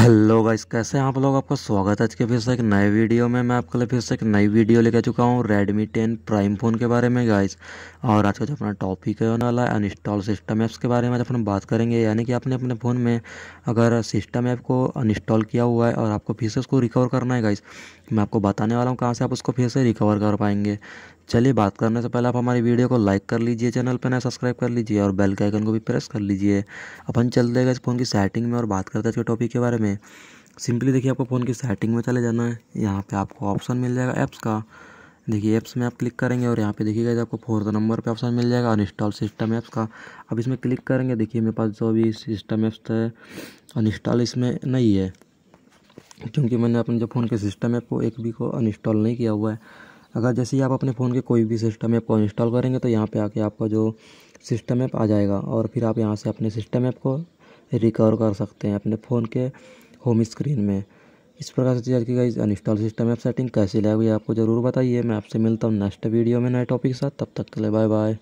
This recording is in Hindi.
हेलो गाइस कैसे हैं आप लोग आपका स्वागत है आज के फिर से एक नए वीडियो में मैं आपके लिए फिर से एक नई वीडियो लेकर चुका हूँ रेडमी टेन प्राइम फ़ोन के बारे में गाइस और आज का जो अपना टॉपिक है होने वाला है अनइंस्टॉल सिस्टम ऐप्स के बारे में आज अपन बात करेंगे यानी कि आपने अपने फ़ोन में अगर सिस्टम ऐप को अनइंस्टॉल किया हुआ है और आपको फिर से उसको रिकवर करना है गाइस मैं आपको बताने वाला हूँ कहाँ से आप उसको फिर से रिकवर कर पाएंगे चलिए बात करने से पहले आप हमारी वीडियो को लाइक कर लीजिए चैनल पर ना सब्सक्राइब कर लीजिए और बेल के आइकन को भी प्रेस कर लीजिए अपन चलते गए इस फ़ोन की सेटिंग में और बात करते हैं इसके टॉपिक के बारे में में सिंपली देखिए आपको फ़ोन की सेटिंग में चले जाना है यहाँ पे आपको ऑप्शन मिल जाएगा ऐप्स का देखिए ऐप्स में आप क्लिक करेंगे और यहाँ पे देखिएगा आपको फोर्थ नंबर पे ऑप्शन मिल जाएगा अनइंस्टॉल सिस्टम ऐप्स का अब इसमें क्लिक करेंगे देखिए मेरे पास जो भी सिस्टम ऐप्स है अनइंस्टॉल इसमें नहीं है क्योंकि मैंने अपने जो फ़ोन के सिस्टम ऐप को एक भी को अनइंस्टॉल नहीं किया हुआ है अगर जैसे ही आप अपने फ़ोन के कोई भी सिस्टम ऐप को इंस्टॉल करेंगे तो यहाँ पर आके आपका जो सिस्टम ऐप आ जाएगा और फिर आप यहाँ से अपने सिस्टम ऐप को रिकवर कर सकते हैं अपने फ़ोन के होम स्क्रीन में इस प्रकार से आज की गई अनइंस्टॉल सिस्टम ऐप सेटिंग कैसी लगी आपको ज़रूर बताइए मैं आपसे मिलता हूँ नेक्स्ट वीडियो में नए टॉपिक के साथ तब तक के लिए बाय बाय